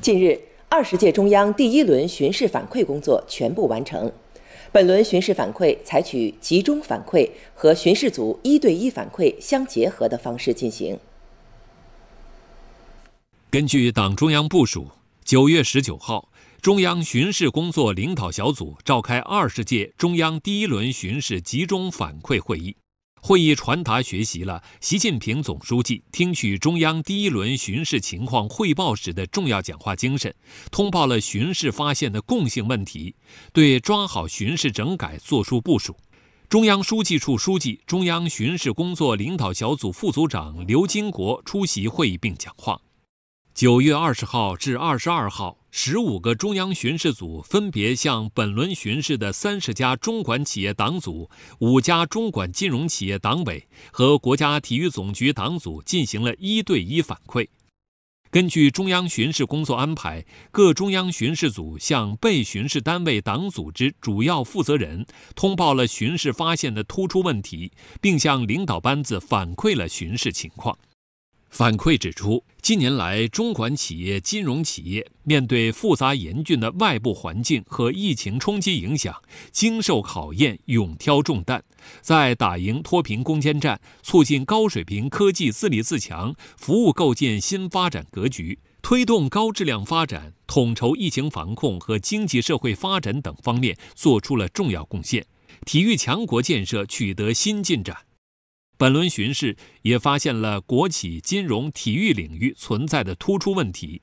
近日，二十届中央第一轮巡视反馈工作全部完成。本轮巡视反馈采取集中反馈和巡视组一对一反馈相结合的方式进行。根据党中央部署，九月十九号，中央巡视工作领导小组召开二十届中央第一轮巡视集中反馈会议。会议传达学习了习近平总书记听取中央第一轮巡视情况汇报时的重要讲话精神，通报了巡视发现的共性问题，对抓好巡视整改作出部署。中央书记处书记、中央巡视工作领导小组副组长刘金国出席会议并讲话。九月二十号至二十二号。十五个中央巡视组分别向本轮巡视的三十家中管企业党组、五家中管金融企业党委和国家体育总局党组进行了一对一反馈。根据中央巡视工作安排，各中央巡视组向被巡视单位党组织主要负责人通报了巡视发现的突出问题，并向领导班子反馈了巡视情况。反馈指出，近年来，中管企业、金融企业面对复杂严峻的外部环境和疫情冲击影响，经受考验，勇挑重担，在打赢脱贫攻坚战、促进高水平科技自立自强、服务构建新发展格局、推动高质量发展、统筹疫情防控和经济社会发展等方面做出了重要贡献。体育强国建设取得新进展。本轮巡视也发现了国企、金融、体育领域存在的突出问题，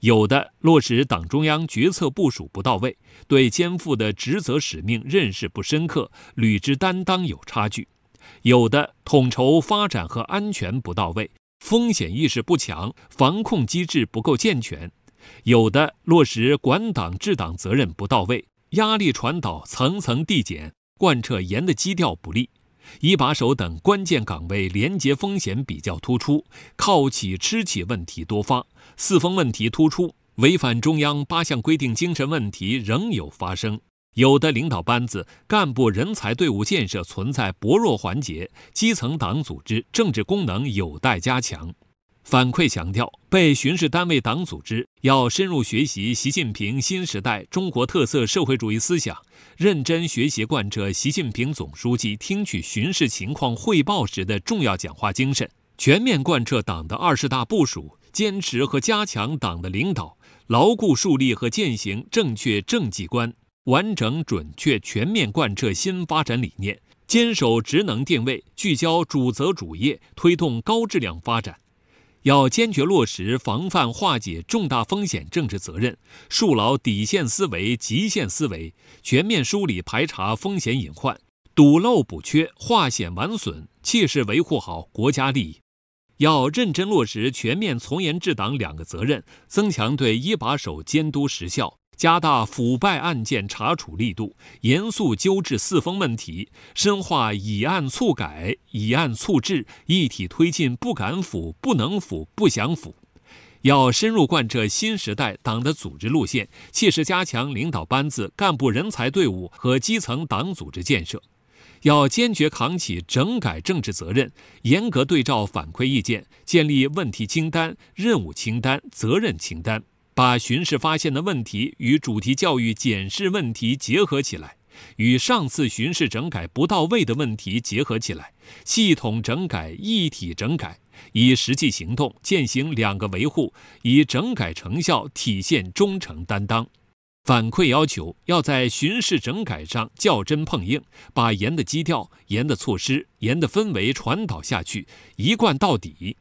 有的落实党中央决策部署不到位，对肩负的职责使命认识不深刻，履职担当有差距；有的统筹发展和安全不到位，风险意识不强，防控机制不够健全；有的落实管党治党责任不到位，压力传导层层递减，贯彻严的基调不力。一把手等关键岗位廉洁风险比较突出，靠企吃企问题多发，四风问题突出，违反中央八项规定精神问题仍有发生，有的领导班子、干部人才队伍建设存在薄弱环节，基层党组织政治功能有待加强。反馈强调，被巡视单位党组织要深入学习习近平新时代中国特色社会主义思想，认真学习贯彻习近平总书记听取巡视情况汇报时的重要讲话精神，全面贯彻党的二十大部署，坚持和加强党的领导，牢固树立和践行正确政绩观，完整准确全面贯彻新发展理念，坚守职能定位，聚焦主责主业，推动高质量发展。要坚决落实防范化解重大风险政治责任，树牢底线思维、极限思维，全面梳理排查风险隐患，堵漏补缺、化险挽损，切实维护好国家利益。要认真落实全面从严治党两个责任，增强对一把手监督实效。加大腐败案件查处力度，严肃纠治四风问题，深化以案促改、以案促治，一体推进不敢腐、不能腐、不想腐。要深入贯彻新时代党的组织路线，切实加强领导班子、干部人才队伍和基层党组织建设。要坚决扛起整改政治责任，严格对照反馈意见，建立问题清单、任务清单、责任清单。把巡视发现的问题与主题教育检视问题结合起来，与上次巡视整改不到位的问题结合起来，系统整改、一体整改，以实际行动践行“两个维护”，以整改成效体现忠诚担当。反馈要求要在巡视整改上较真碰硬，把严的基调、严的措施、严的氛围传导下去，一贯到底。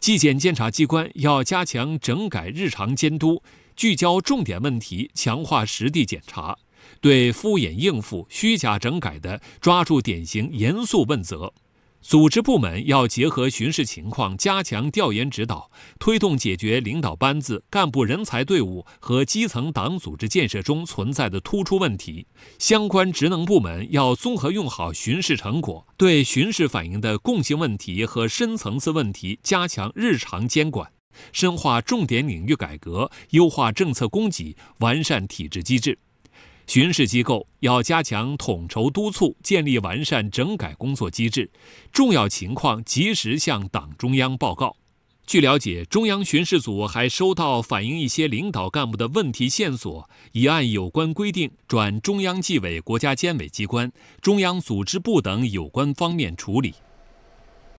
纪检监察机关要加强整改日常监督，聚焦重点问题，强化实地检查，对敷衍应付、虚假整改的，抓住典型，严肃问责。组织部门要结合巡视情况，加强调研指导，推动解决领导班子、干部人才队伍和基层党组织建设中存在的突出问题。相关职能部门要综合用好巡视成果，对巡视反映的共性问题和深层次问题加强日常监管，深化重点领域改革，优化政策供给，完善体制机制。巡视机构要加强统筹督促，建立完善整改工作机制，重要情况及时向党中央报告。据了解，中央巡视组还收到反映一些领导干部的问题线索，已按有关规定转中央纪委、国家监委机关、中央组织部等有关方面处理。